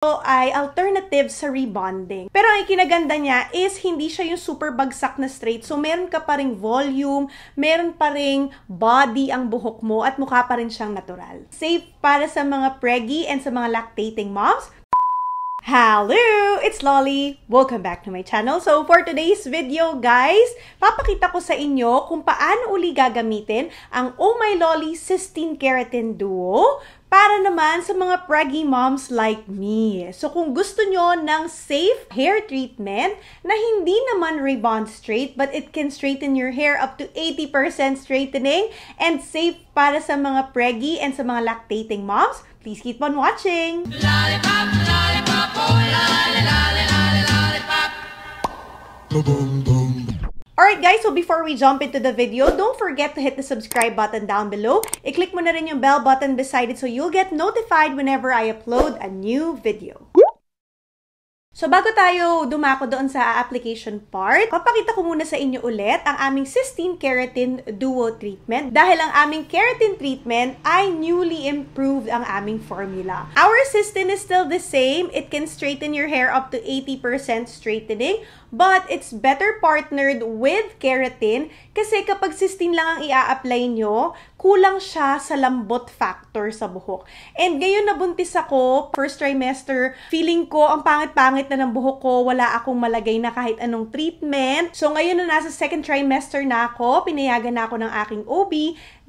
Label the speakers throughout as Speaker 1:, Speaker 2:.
Speaker 1: ito ay alternative sa rebonding. Pero ang kinaganda niya is hindi siya yung super bagsak na straight. So, meron ka pa ring volume, meron pa ring body ang buhok mo at mukha pa rin siyang natural. Safe para sa mga preggy and sa mga lactating moms. Hello! It's Lolly! Welcome back to my channel. So, for today's video, guys, papakita ko sa inyo kung paano uli gagamitin ang Oh My Lolly Cysteine Keratin Duo para naman sa mga preggy moms like me. So kung gusto nyo ng safe hair treatment na hindi naman rebond straight but it can straighten your hair up to 80% straightening and safe para sa mga preggy and sa mga lactating moms, please keep on watching! Lollipop, lollipop, oh, lolly, lollipop. Alright guys, so before we jump into the video, don't forget to hit the subscribe button down below. I-click mo na rin yung bell button beside it so you'll get notified whenever I upload a new video. So bago tayo dumako doon sa application part, papakita ko muna sa inyo ulit ang aming Cysteine Keratin Duo Treatment dahil ang aming keratin treatment ay newly improved ang aming formula. Our cysteine is still the same. It can straighten your hair up to 80% straightening but it's better partnered with keratin kasi kapag cysteine lang ang ia-apply nyo, kulang siya sa lambot factor sa buhok. And ngayon nabuntis ako, first trimester, feeling ko ang pangit-pangit na ng buhok ko, wala akong malagay na kahit anong treatment. So ngayon na nasa second trimester na ako, pinayagan na ako ng aking OB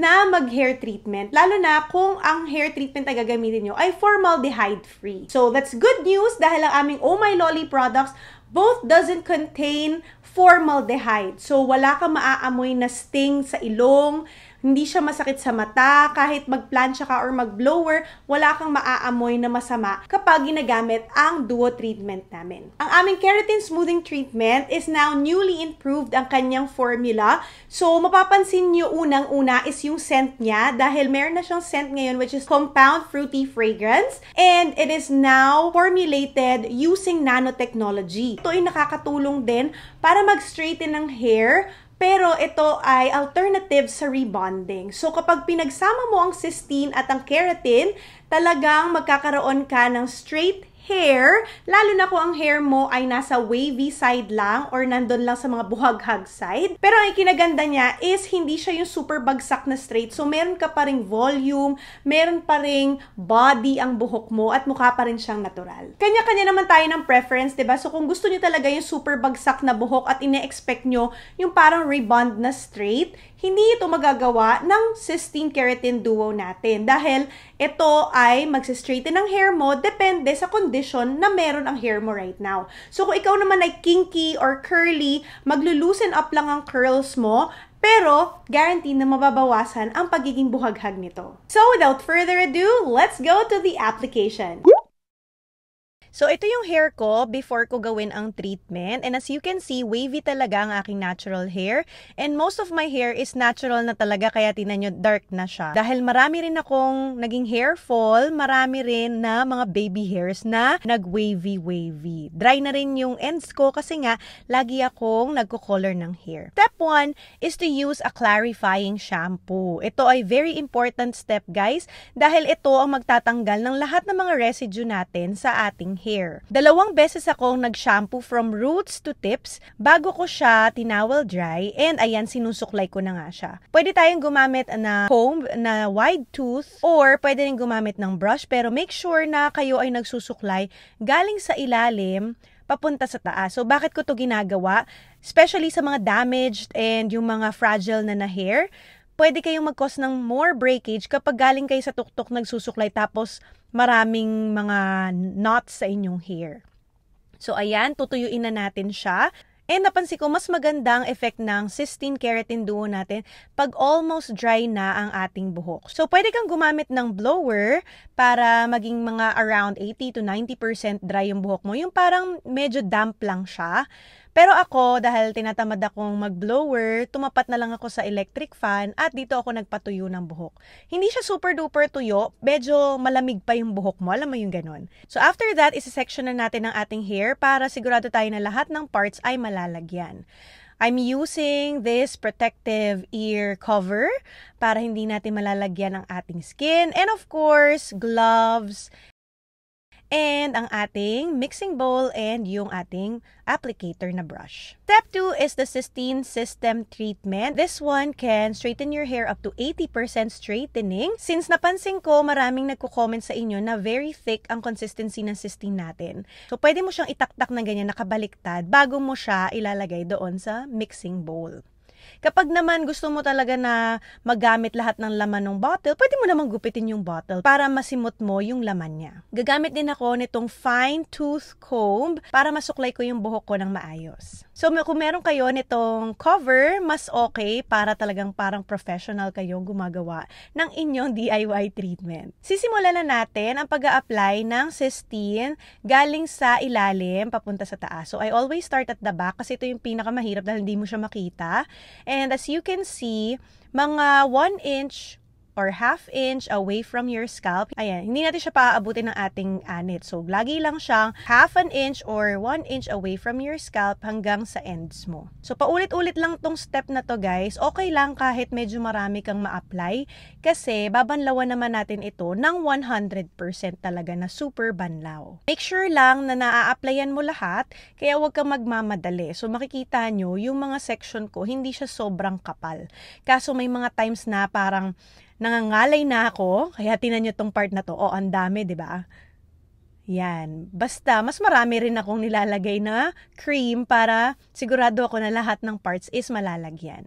Speaker 1: na mag-hair treatment. Lalo na kung ang hair treatment na gagamitin nyo ay formaldehyde free. So that's good news dahil ang aming Oh My Lolly products both doesn't contain formaldehyde. So wala kang maaamoy na sting sa ilong, hindi siya masakit sa mata, kahit magplansya ka or magblower, wala kang maaamoy na masama kapag ginagamit ang duo treatment namin. Ang aming keratin smoothing treatment is now newly improved ang kanyang formula. So, mapapansin nyo unang-una is yung scent niya dahil meron na siyang scent ngayon which is compound fruity fragrance and it is now formulated using nanotechnology. Ito ay nakakatulong din para mag-straighten ng hair, pero ito ay alternative sa rebonding. So kapag pinagsama mo ang cysteine at ang keratin, talagang magkakaroon ka ng straight hair, lalo na kung ang hair mo ay nasa wavy side lang or nandun lang sa mga buhaghag side. Pero ang kinaganda niya is hindi siya yung super bagsak na straight. So, meron ka pa ring volume, meron pa ring body ang buhok mo at mukha pa rin siyang natural. Kanya-kanya naman tayo ng preference, ba diba? So, kung gusto niyo talaga yung super bagsak na buhok at ine-expect nyo yung parang rebond na straight, hindi ito magagawa ng cysteine keratin duo natin. Dahil ito ay magsistraighten ng hair mo depende sa condition condition na meron ang hair mo right now. So, kung ikaw naman ay kinky or curly, maglulusen up lang ang curls mo pero, guaranteed na mababawasan ang pagiging buhaghag nito. So, without further ado, let's go to the application. So, ito yung hair ko before ko gawin ang treatment. And as you can see, wavy talaga ang aking natural hair. And most of my hair is natural na talaga, kaya tinan nyo, dark na siya. Dahil marami rin akong naging hair fall, marami rin na mga baby hairs na nag-wavy-wavy. Dry na rin yung ends ko kasi nga, lagi akong nagko-color ng hair. Step 1 is to use a clarifying shampoo. Ito ay very important step, guys, dahil ito ang magtatanggal ng lahat ng mga residue natin sa ating hair hair. Dalawang beses akong nag-shampoo from roots to tips bago ko siya tinawel dry and ayan, sinusuklay ko na nga siya. Pwede tayong gumamit na comb na wide tooth or pwede rin gumamit ng brush pero make sure na kayo ay nagsusuklay galing sa ilalim papunta sa taas. So, bakit ko to ginagawa? Especially sa mga damaged and yung mga fragile na na hair, pwede kayong mag-cause ng more breakage kapag galing kayo sa tuktok nagsusuklay tapos maraming mga knots sa inyong hair. So ayan, tutuyuin na natin siya. And napansin ko, mas maganda ang effect ng cysteine keratin duo natin pag almost dry na ang ating buhok. So, pwede kang gumamit ng blower para maging mga around 80 to 90% dry yung buhok mo. Yung parang medyo damp lang siya. Pero ako, dahil tinatamad akong mag-blower, tumapat na lang ako sa electric fan at dito ako nagpatuyo ng buhok. Hindi siya super duper tuyo, medyo malamig pa yung buhok mo, alam mo yung ganun. So after that, isa-section na natin ang ating hair para sigurado tayo na lahat ng parts ay malalagyan. I'm using this protective ear cover para hindi natin malalagyan ang ating skin. And of course, gloves and ang ating mixing bowl and yung ating applicator na brush. Step 2 is the Sistine System Treatment. This one can straighten your hair up to 80% straightening. Since napansin ko, maraming nagko-comment sa inyo na very thick ang consistency ng Sistine natin. So, pwede mo siyang itaktak na ganyan, nakabaliktad, bago mo siya ilalagay doon sa mixing bowl. Kapag naman gusto mo talaga na magamit lahat ng laman ng bottle, pwede mo naman gupitin yung bottle para masimot mo yung laman niya. Gagamit din ako nitong fine tooth comb para masuklay ko yung buhok ko ng maayos. So kung meron kayo nitong cover, mas okay para talagang parang professional kayong gumagawa ng inyong DIY treatment. Sisimulan na natin ang pag apply ng cysteine galing sa ilalim papunta sa taas. So I always start at the back kasi ito yung pinakamahirap dahil hindi mo siya makita. And as you can see, mga 1 inch or half inch away from your scalp. Ayan, hindi natin siya paaabutin ng ating anit. So, lagi lang siyang half an inch or 1 inch away from your scalp hanggang sa ends mo. So, paulit-ulit lang tong step na to guys. Okay lang kahit medyo marami kang ma-apply kasi babanlawan naman natin ito ng 100% talaga na super banlaw. Make sure lang na naa-applyan mo lahat kaya huwag kang magmamadali. So, makikita nyo yung mga section ko hindi siya sobrang kapal. Kaso may mga times na parang nangangalay na ako, kaya tinan nyo tong part na to. O, oh, ang dami, di ba? Yan. Basta, mas marami rin akong nilalagay na cream para sigurado ako na lahat ng parts is malalagyan.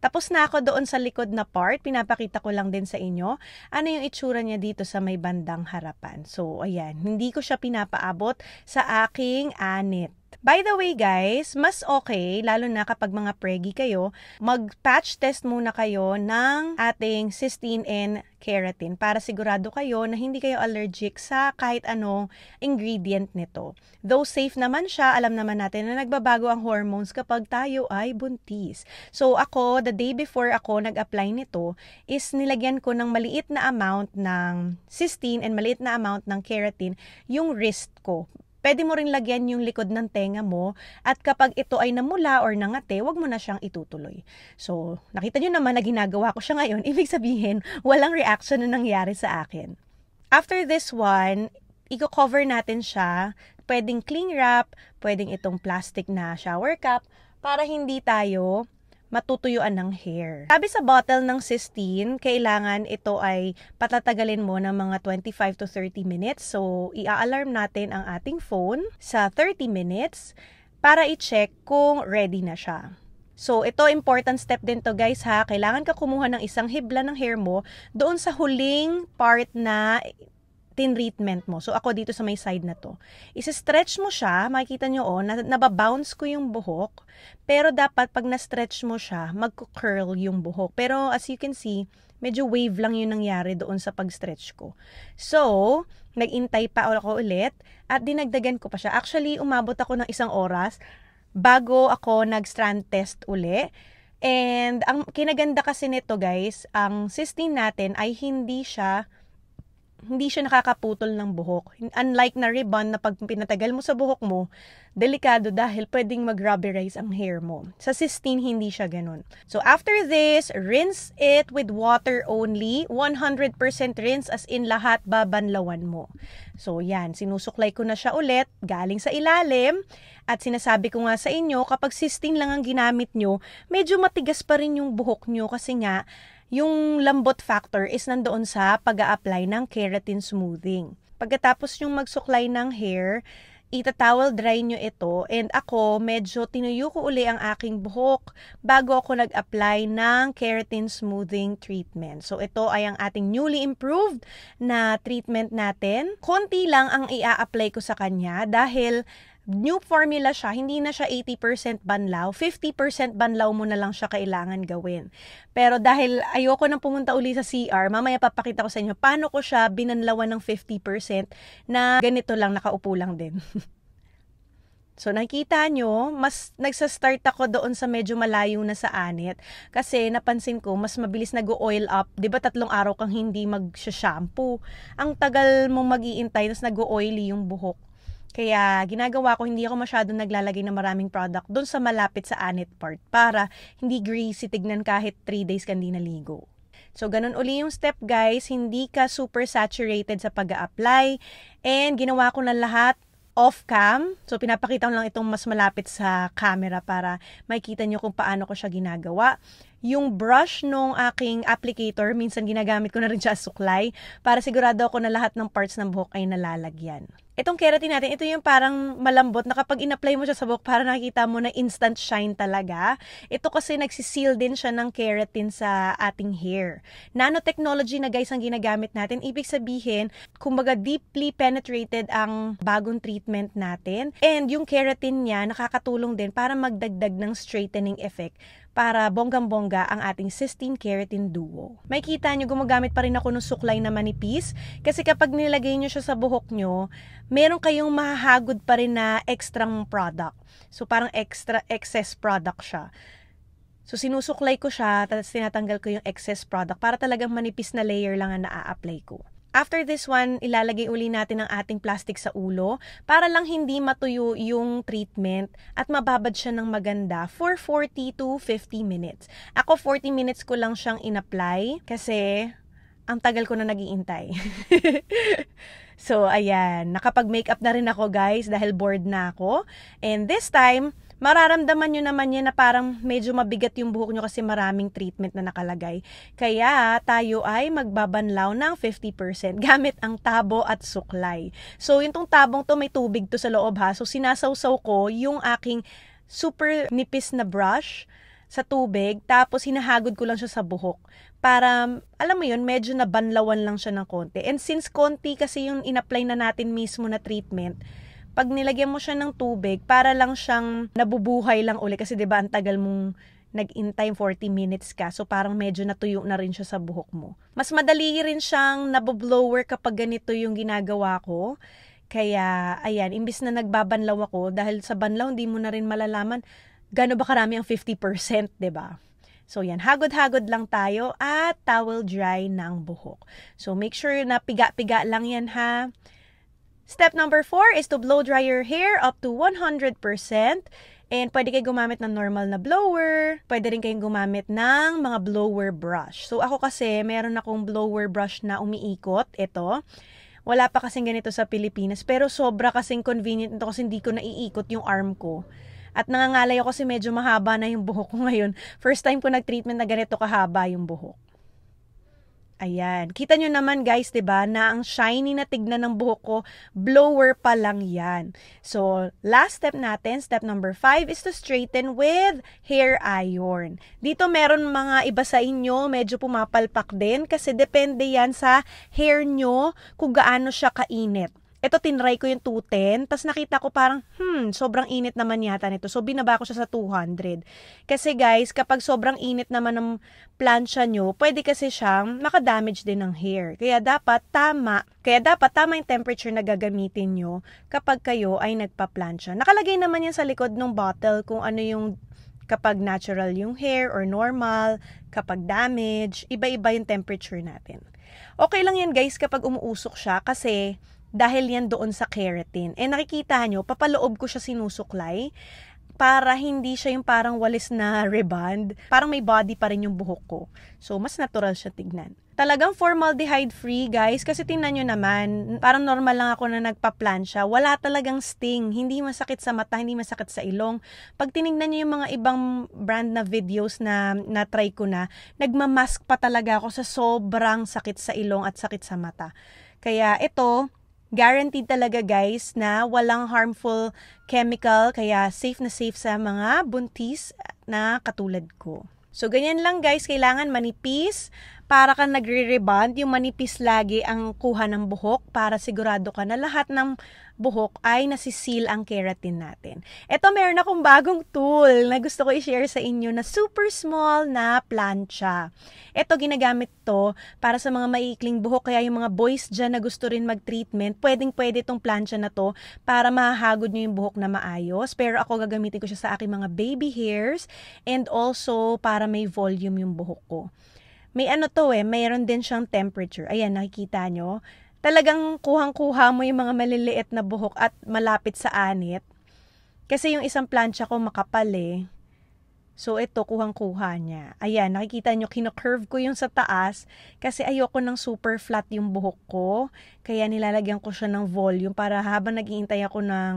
Speaker 1: Tapos na ako doon sa likod na part. Pinapakita ko lang din sa inyo ano yung itsura niya dito sa may bandang harapan. So, ayan. Hindi ko siya pinapaabot sa aking anit. By the way guys, mas okay, lalo na kapag mga preggy kayo, mag-patch test muna kayo ng ating cysteine and keratin para sigurado kayo na hindi kayo allergic sa kahit anong ingredient nito. Though safe naman siya, alam naman natin na nagbabago ang hormones kapag tayo ay buntis. So ako, the day before ako nag-apply nito, is nilagyan ko ng maliit na amount ng cysteine and maliit na amount ng keratin yung wrist ko Pwede mo rin lagyan yung likod ng tenga mo at kapag ito ay namula or nangate, wag mo na siyang itutuloy. So, nakita nyo naman na ginagawa ko siya ngayon. Ibig sabihin, walang reaction na nangyari sa akin. After this one, i-cover natin siya. Pwedeng cling wrap, pwedeng itong plastic na shower cap para hindi tayo matutuyuan ng hair. Sabi sa bottle ng cysteine, kailangan ito ay patatagalin mo ng mga 25 to 30 minutes. So, ia-alarm natin ang ating phone sa 30 minutes para i-check kung ready na siya. So, ito important step din to guys ha. Kailangan ka kumuha ng isang hibla ng hair mo doon sa huling part na treatment mo. So ako dito sa may side na to. Isa-stretch mo siya, makikita nyo oh, nababounce ko yung buhok. Pero dapat pag na-stretch mo siya, mag-curl yung buhok. Pero as you can see, medyo wave lang yung nangyari doon sa pag-stretch ko. So, nagintay pa ako ulit at dinagdagan ko pa siya. Actually, umabot ako ng isang oras bago ako nag-strand test uli. And ang kinaganda kasi nito guys, ang cysteine natin ay hindi siya hindi siya nakakaputol ng buhok. Unlike na ribbon na pag pinatagal mo sa buhok mo, delikado dahil pwedeng mag-rubberize ang hair mo. Sa cysteine, hindi siya ganun. So after this, rinse it with water only. 100% rinse as in lahat babanlawan mo. So yan, sinusuklay ko na siya ulit galing sa ilalim. At sinasabi ko nga sa inyo, kapag cysteine lang ang ginamit nyo, medyo matigas pa rin yung buhok nyo kasi nga yung lambot factor is nandoon sa pag apply ng keratin smoothing. Pagkatapos yung magsuklay ng hair, itatowel dry nyo ito and ako medyo tinuyo ko uli ang aking buhok bago ako nag-apply ng keratin smoothing treatment. So ito ay ang ating newly improved na treatment natin. Konti lang ang ia-apply ko sa kanya dahil new formula siya, hindi na siya 80% banlaw, 50% banlaw mo na lang siya kailangan gawin. Pero dahil ayoko nang pumunta uli sa CR, mamaya papakita ko sa inyo paano ko siya binanlawan ng 50% na ganito lang, nakaupo lang din. So nakita nyo, mas nagsa-start ako doon sa medyo malayo na sa anit kasi napansin ko mas mabilis nag-oil up. 'Di ba tatlong araw kang hindi mag-shampoo. Ang tagal mo mag-iintay nas nag-oily yung buhok. Kaya ginagawa ko, hindi ako masyado naglalagay ng maraming product doon sa malapit sa anit part para hindi greasy tignan kahit 3 days ka hindi naligo. So, ganun uli yung step guys. Hindi ka super saturated sa pag apply And ginawa ko na lahat off-cam. So, pinapakita ko lang itong mas malapit sa camera para makita nyo kung paano ko siya ginagawa. Yung brush nung aking applicator, minsan ginagamit ko na rin siya suklay para sigurado ako na lahat ng parts ng buhok ay nalalagyan. Itong keratin natin, ito yung parang malambot na kapag in-apply mo siya sa buhok, para nakikita mo na instant shine talaga. Ito kasi nagsiseal din siya ng keratin sa ating hair. Nanotechnology na guys ang ginagamit natin. Ibig sabihin, kumbaga deeply penetrated ang bagong treatment natin. And yung keratin niya, nakakatulong din para magdagdag ng straightening effect para bonggam-bongga ang ating cysteine keratin duo. May kita nyo, gumagamit pa rin ako ng suklay na manipis kasi kapag nilagay nyo siya sa buhok nyo, meron kayong mahahagod pa rin na extra product. So parang extra excess product siya. So sinusuklay ko siya, tapos tinatanggal ko yung excess product para talagang manipis na layer lang ang naa-apply ko. After this one, ilalagay uli natin ang ating plastic sa ulo para lang hindi matuyo yung treatment at mababad siya ng maganda for 40 to 50 minutes. Ako 40 minutes ko lang siyang inapply kasi ang tagal ko na nagiintay. so, ayan. Nakapag-makeup na rin ako guys dahil bored na ako. And this time, mararamdaman nyo naman yan na parang medyo mabigat yung buhok nyo kasi maraming treatment na nakalagay. Kaya tayo ay magbabanlaw ng 50% gamit ang tabo at suklay. So yung tong tabong to may tubig to sa loob ha. So sinasawsaw ko yung aking super nipis na brush sa tubig, tapos hinahagod ko lang siya sa buhok. Para, alam mo yun, medyo nabanlawan lang siya ng konti. And since konti kasi yung in-apply na natin mismo na treatment, pag nilagyan mo siya ng tubig, para lang siyang nabubuhay lang uli. Kasi 'di ba ang tagal mong nag-in 40 minutes ka. So parang medyo natuyo na rin siya sa buhok mo. Mas madali rin siyang naboblower kapag ganito yung ginagawa ko. Kaya, ayan, imbis na nagbabanlaw ako, dahil sa banlaw, hindi mo na rin malalaman gano'n ba karami ang 50%, ba diba? So yan, hagod-hagod lang tayo at towel dry ng buhok. So make sure na piga-piga lang yan ha. Step number 4 is to blow dry your hair up to 100%. And pwede kayo gumamit ng normal na blower, pwede rin kayong gumamit ng mga blower brush. So ako kasi, meron akong blower brush na umiikot, ito. Wala pa kasing ganito sa Pilipinas, pero sobra kasing convenient nito kasi hindi ko naiikot yung arm ko. At nangangalay ako kasi medyo mahaba na yung buhok ko ngayon. First time ko nag-treatment na ganito kahaba yung buhok. Ayan. Kita nyo naman guys, 'di ba na ang shiny na tignan ng buhok ko, blower pa lang yan. So, last step natin, step number 5 is to straighten with hair iron. Dito meron mga iba sa inyo, medyo pumapalpak din kasi depende yan sa hair nyo kung gaano siya kainit eto tinry ko yung 210, tapos nakita ko parang, hmm, sobrang init naman yata nito. So, binaba ko siya sa 200. Kasi guys, kapag sobrang init naman ng plancha nyo, pwede kasi siyang makadamage din ng hair. Kaya dapat tama, kaya dapat tama yung temperature na gagamitin nyo kapag kayo ay nagpa-plancha. Nakalagay naman yan sa likod ng bottle kung ano yung kapag natural yung hair or normal, kapag damage, iba-iba yung temperature natin. Okay lang yan guys kapag umuusok siya kasi dahil yan doon sa keratin. Eh nakikita nyo, papaloob ko siya sinusuklay para hindi siya yung parang walis na reband. Parang may body pa rin yung buhok ko. So, mas natural siya tignan. Talagang formaldehyde free, guys. Kasi tingnan nyo naman, parang normal lang ako na nagpa-plan siya. Wala talagang sting. Hindi masakit sa mata, hindi masakit sa ilong. Pag tinignan nyo yung mga ibang brand na videos na na-try ko na, nagmamask pa talaga ako sa sobrang sakit sa ilong at sakit sa mata. Kaya ito, guaranteed talaga guys na walang harmful chemical kaya safe na safe sa mga buntis na katulad ko. So ganyan lang guys, kailangan manipis, para kang nagre-rebond, yung manipis lagi ang kuha ng buhok para sigurado ka na lahat ng buhok ay nasisil ang keratin natin. Ito, meron akong bagong tool na gusto ko i-share sa inyo na super small na plancha. Ito, ginagamit to para sa mga maiikling buhok, kaya yung mga boys dyan na gusto rin mag-treatment, pwedeng-pwede itong plancha na to para mahahagod nyo yung buhok na maayos. Pero ako, gagamitin ko siya sa aking mga baby hairs and also para may volume yung buhok ko. May ano to eh, mayroon din siyang temperature. Ayan, nakikita nyo. Talagang kuhang-kuha mo yung mga maliliit na buhok at malapit sa anit. Kasi yung isang plancha ko makapal eh. So, ito, kuhang-kuha niya. Ayan, nakikita nyo, kinocurve ko yung sa taas kasi ayoko ng super flat yung buhok ko. Kaya nilalagyan ko siya ng volume para habang naghihintay ako ng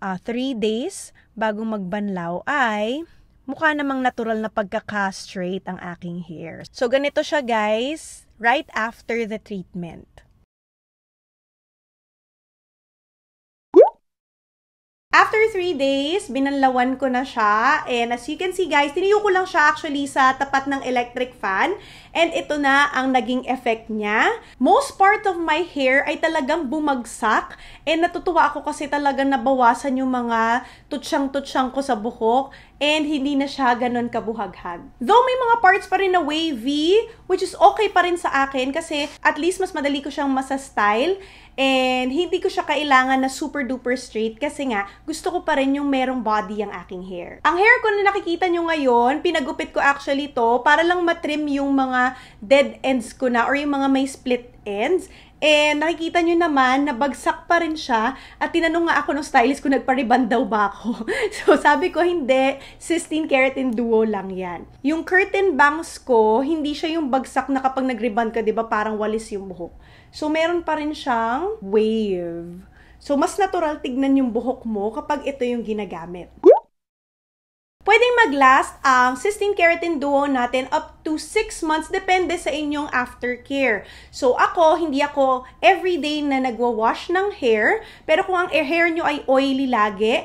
Speaker 1: 3 uh, ah, days bago magbanlaw ay mukha namang natural na pagka straight ang aking hair. So, ganito siya guys, right after the treatment. After 3 days, binanlawan ko na siya. And as you can see guys, tiniyo ko lang siya actually sa tapat ng electric fan. And ito na ang naging effect niya. Most part of my hair ay talagang bumagsak. And natutuwa ako kasi talagang nabawasan yung mga tutsyang-tutsyang ko sa buhok. And hindi na siya ganun kabuhaghag. Though may mga parts pa rin na wavy, which is okay pa rin sa akin kasi at least mas madali ko siyang masa-style. And hindi ko siya kailangan na super duper straight kasi nga gusto ko pa rin yung merong body ang aking hair. Ang hair ko na nakikita nyo ngayon, pinagupit ko actually to para lang matrim yung mga dead ends ko na or yung mga may split ends. And nakikita nyo naman na bagsak pa rin siya at tinanong nga ako ng stylist kung nagpariban daw ba ako. so sabi ko hindi, cysteine keratin duo lang yan. Yung curtain bangs ko, hindi siya yung bagsak na kapag nagriban ka, di ba parang walis yung buhok. So, meron pa rin siyang wave. So, mas natural tignan yung buhok mo kapag ito yung ginagamit. Pwedeng mag-last ang um, cysteine keratin duo natin up to 6 months depende sa inyong aftercare. So ako, hindi ako everyday na nagwa-wash ng hair, pero kung ang hair nyo ay oily lagi,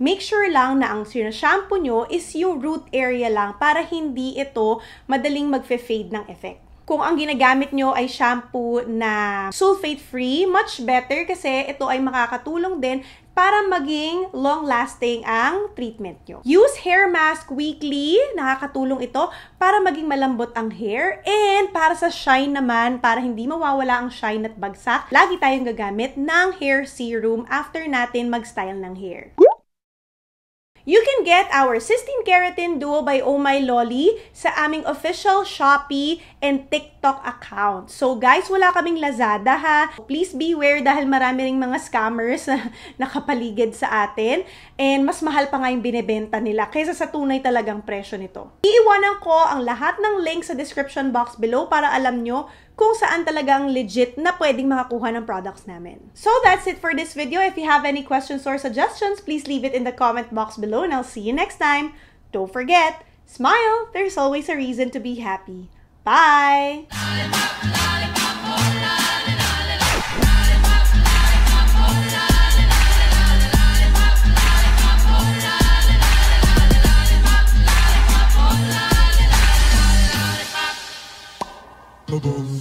Speaker 1: make sure lang na ang shampoo nyo is yung root area lang para hindi ito madaling mag-fade ng effect. Kung ang ginagamit nyo ay shampoo na sulfate-free, much better kasi ito ay makakatulong din para maging long-lasting ang treatment nyo. Use hair mask weekly. Nakakatulong ito para maging malambot ang hair and para sa shine naman, para hindi mawawala ang shine at bagsak, lagi tayong gagamit ng hair serum after natin mag-style ng hair. You can get our Cysteine Keratin Duo by Oh My Lolly sa aming official Shopee and TikTok account. So guys, wala kaming Lazada ha. Please beware dahil marami ring mga scammers na nakapaligid sa atin. And mas mahal pa nga yung binebenta nila kaysa sa tunay talagang presyo nito. Iiwanan ko ang lahat ng link sa description box below para alam nyo kung saan talagang legit na pwedeng makakuha ng products namin. So that's it for this video. If you have any questions or suggestions, please leave it in the comment box below and I'll see you next time. Don't forget, smile, there's always a reason to be happy. Bye! Boom.